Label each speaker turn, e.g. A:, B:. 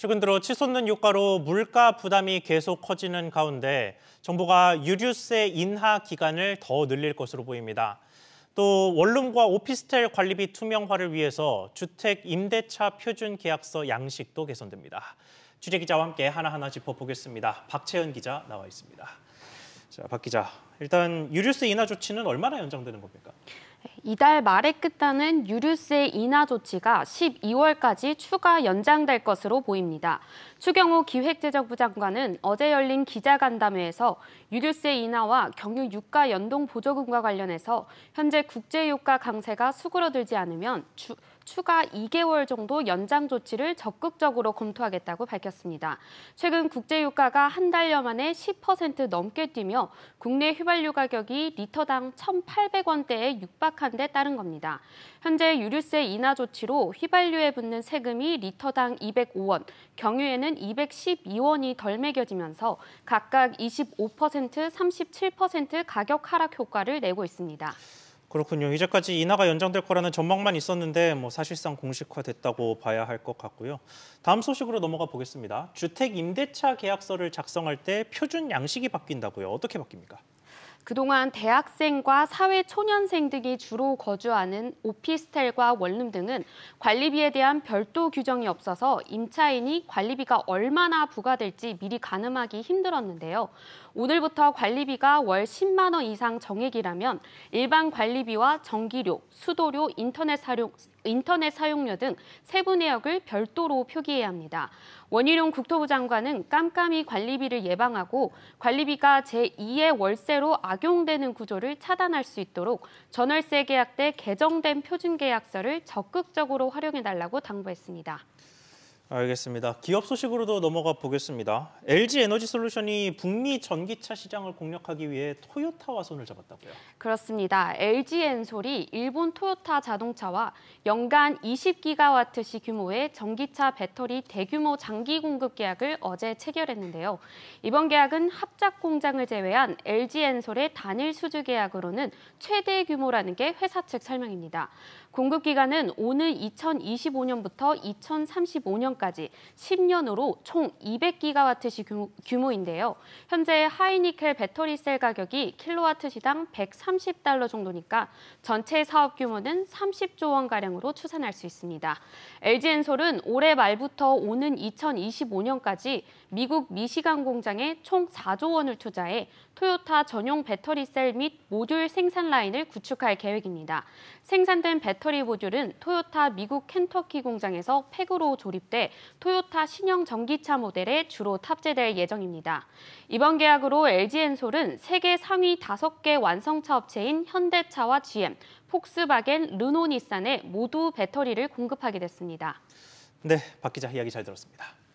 A: 최근 들어 치솟는 유가로 물가 부담이 계속 커지는 가운데 정부가 유류세 인하 기간을 더 늘릴 것으로 보입니다. 또 원룸과 오피스텔 관리비 투명화를 위해서 주택 임대차 표준 계약서 양식도 개선됩니다. 취재 기자와 함께 하나하나 짚어보겠습니다. 박채은 기자 나와 있습니다. 자, 박 기자, 일단 유류세 인하 조치는 얼마나 연장되는 겁니까?
B: 이달 말에 끝나는 유류세 인하 조치가 12월까지 추가 연장될 것으로 보입니다. 추경호 기획재정부 장관은 어제 열린 기자간담회에서 유류세 인하와 경유 유가 연동 보조금과 관련해서 현재 국제유가 강세가 수그러들지 않으면 주, 추가 2개월 정도 연장 조치를 적극적으로 검토하겠다고 밝혔습니다. 최근 국제유가가 한 달여 만에 10% 넘게 뛰며 국내 휘발유 가격이 리터당 1,800원대에 육박한 데 따른 겁니다. 현재 유류세 인하 조치로 휘발유에 붙는 세금이 리터당 205원, 경유에는 212원이 덜 매겨지면서 각각 25%, 37% 가격 하락 효과를 내고 있습니다.
A: 그렇군요. 이제까지 인하가 연장될 거라는 전망만 있었는데 뭐 사실상 공식화됐다고 봐야 할 것 같고요. 다음 소식으로 넘어가 보겠습니다. 주택 임대차 계약서를 작성할 때 표준 양식이 바뀐다고요. 어떻게 바뀝니까?
B: 그동안 대학생과 사회 초년생 등이 주로 거주하는 오피스텔과 원룸 등은 관리비에 대한 별도 규정이 없어서 임차인이 관리비가 얼마나 부과될지 미리 가늠하기 힘들었는데요. 오늘부터 관리비가 월 10만 원 이상 정액이라면 일반 관리비와 전기료, 수도료, 인터넷 사용 인터넷 사용료 등 세부 내역을 별도로 표기해야 합니다. 원희룡 국토부 장관은 깜깜이 관리비를 예방하고 관리비가 제2의 월세로 악용되는 구조를 차단할 수 있도록 전월세 계약 때 개정된 표준 계약서를 적극적으로 활용해 달라고 당부했습니다.
A: 알겠습니다. 기업 소식으로도 넘어가 보겠습니다. LG 에너지 솔루션이 북미 전기차 시장을 공략하기 위해 토요타와 손을 잡았다고요?
B: 그렇습니다. LG 엔솔이 일본 토요타 자동차와 연간 20기가와트시 규모의 전기차 배터리 대규모 장기 공급 계약을 어제 체결했는데요. 이번 계약은 합작 공장을 제외한 LG 엔솔의 단일 수주 계약으로는 최대 규모라는 게 회사 측 설명입니다. 공급 기간은 오늘 2025년부터 2035년 2030년까지 10년으로 총 200기가와트시 규모인데요. 현재 하이니켈 배터리 셀 가격이 킬로와트시당 130달러 정도니까 전체 사업 규모는 30조 원가량으로 추산할 수 있습니다. LG엔솔은 올해 말부터 오는 2025년까지 미국 미시간 공장에 총 4조 원을 투자해 토요타 전용 배터리 셀 및 모듈 생산 라인을 구축할 계획입니다. 생산된 배터리 모듈은 토요타 미국 켄터키 공장에서 팩으로 조립돼 토요타 신형 전기차 모델에 주로 탑재될 예정입니다. 이번 계약으로 LG엔솔은 세계 상위 5개 완성차 업체인 현대차와 GM, 폭스바겐, 르노, 닛산에 모두 배터리를 공급하게 됐습니다.
A: 네, 박 기자 이야기 잘 들었습니다.